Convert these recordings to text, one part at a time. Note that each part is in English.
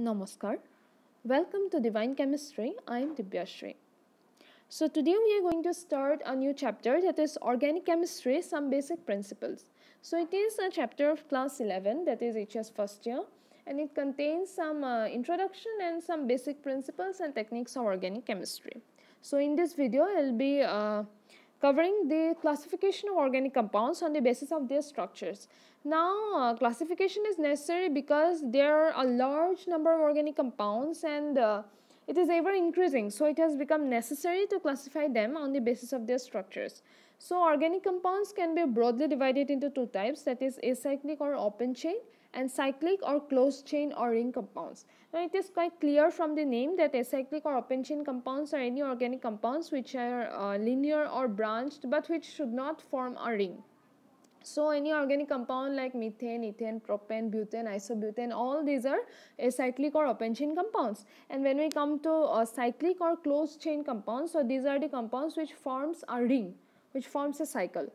Namaskar! welcome to divine chemistry i am dibyashree so today we are going to start a new chapter that is organic chemistry some basic principles so it is a chapter of class 11 that is hs first year and it contains some uh, introduction and some basic principles and techniques of organic chemistry so in this video i'll be uh, covering the classification of organic compounds on the basis of their structures. Now, uh, classification is necessary because there are a large number of organic compounds and uh, it is ever increasing. So, it has become necessary to classify them on the basis of their structures. So organic compounds can be broadly divided into two types that is acyclic or open chain and cyclic or closed chain or ring compounds. Now it is quite clear from the name that acyclic or open chain compounds are any organic compounds which are uh, linear or branched but which should not form a ring. So any organic compound like methane, ethane, propane, butane, isobutane, all these are acyclic or open chain compounds. And when we come to uh, cyclic or closed chain compounds, so these are the compounds which forms a ring which forms a cycle.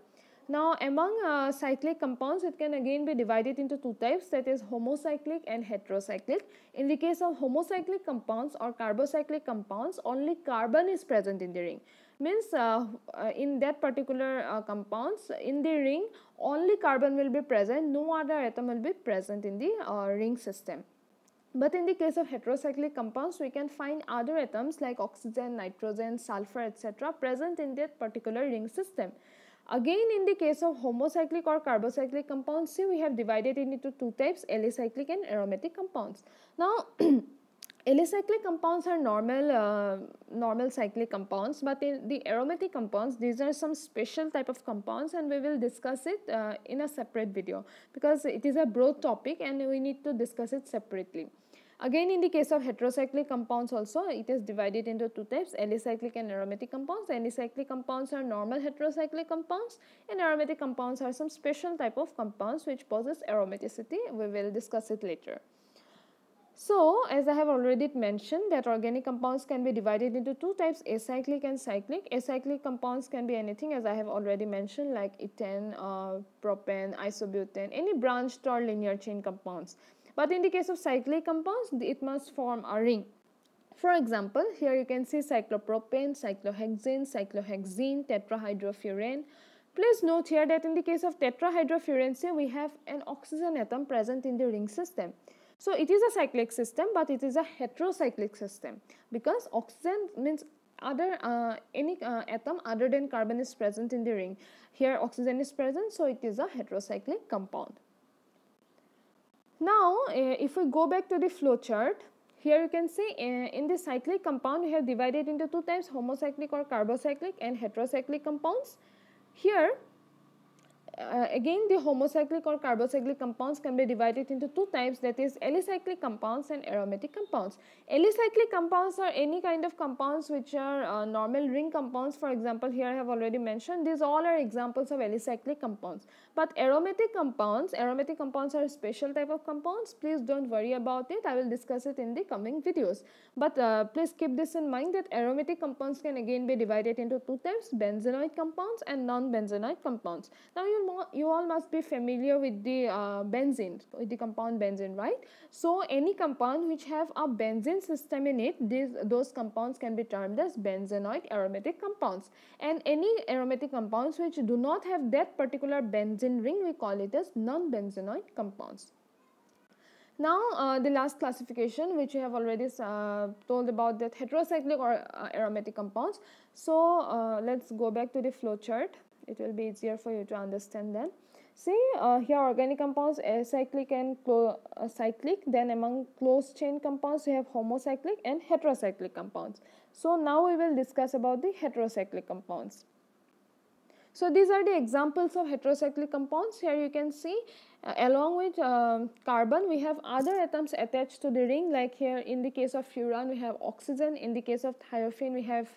Now among uh, cyclic compounds it can again be divided into two types that is homocyclic and heterocyclic. In the case of homocyclic compounds or carbocyclic compounds only carbon is present in the ring means uh, uh, in that particular uh, compounds in the ring only carbon will be present no other atom will be present in the uh, ring system. But in the case of heterocyclic compounds, we can find other atoms like oxygen, nitrogen, sulfur, etc. present in that particular ring system. Again, in the case of homocyclic or carbocyclic compounds, see we have divided it into two types, alicyclic and aromatic compounds. Now, alicyclic compounds are normal uh, normal cyclic compounds but in the aromatic compounds these are some special type of compounds and we will discuss it uh, in a separate video because it is a broad topic and we need to discuss it separately. Again in the case of heterocyclic compounds also it is divided into two types alicyclic and aromatic compounds. Alicyclic compounds are normal heterocyclic compounds and aromatic compounds are some special type of compounds which possess aromaticity. We will discuss it later. So, as I have already mentioned that organic compounds can be divided into two types acyclic and cyclic. Acyclic compounds can be anything as I have already mentioned like ethane, uh, propane, isobutane, any branched or linear chain compounds. But in the case of cyclic compounds, it must form a ring. For example, here you can see cyclopropane, cyclohexane, cyclohexene, tetrahydrofurane. Please note here that in the case of tetrahydrofurane, we have an oxygen atom present in the ring system. So it is a cyclic system but it is a heterocyclic system because oxygen means other uh, any uh, atom other than carbon is present in the ring. Here oxygen is present so it is a heterocyclic compound. Now uh, if we go back to the flow chart here you can see uh, in the cyclic compound we have divided into two types homocyclic or carbocyclic and heterocyclic compounds. Here uh, again the homocyclic or carbocyclic compounds can be divided into two types that is alicyclic compounds and aromatic compounds. Alicyclic compounds are any kind of compounds which are uh, normal ring compounds for example here I have already mentioned these all are examples of alicyclic compounds. But aromatic compounds, aromatic compounds are a special type of compounds please don't worry about it I will discuss it in the coming videos. But uh, please keep this in mind that aromatic compounds can again be divided into two types benzenoid compounds and non-benzenoid compounds. Now you you all must be familiar with the uh, benzene with the compound benzene right so any compound which have a benzene system in it these those compounds can be termed as benzenoid aromatic compounds and any aromatic compounds which do not have that particular benzene ring we call it as non benzenoid compounds now uh, the last classification which we have already uh, told about that heterocyclic or uh, aromatic compounds so uh, let's go back to the flow chart it will be easier for you to understand then. see uh, here organic compounds acyclic and uh, cyclic then among closed chain compounds we have homocyclic and heterocyclic compounds so now we will discuss about the heterocyclic compounds so these are the examples of heterocyclic compounds. Here you can see uh, along with um, carbon we have other atoms attached to the ring like here in the case of furan we have oxygen, in the case of thiophene we have,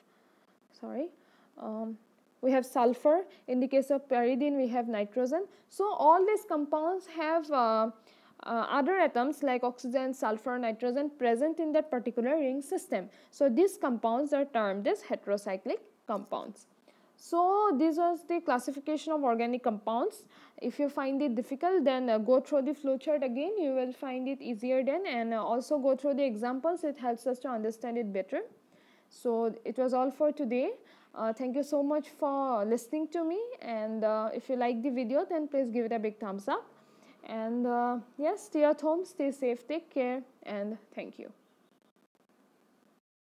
sorry, um, we have sulfur, in the case of pyridine we have nitrogen. So, all these compounds have uh, uh, other atoms like oxygen, sulfur, nitrogen present in that particular ring system. So, these compounds are termed as heterocyclic compounds. So, this was the classification of organic compounds. If you find it difficult then uh, go through the flowchart again you will find it easier then and uh, also go through the examples it helps us to understand it better. So, it was all for today. Uh, thank you so much for listening to me and uh, if you like the video then please give it a big thumbs up and uh, yes stay at home stay safe take care and thank you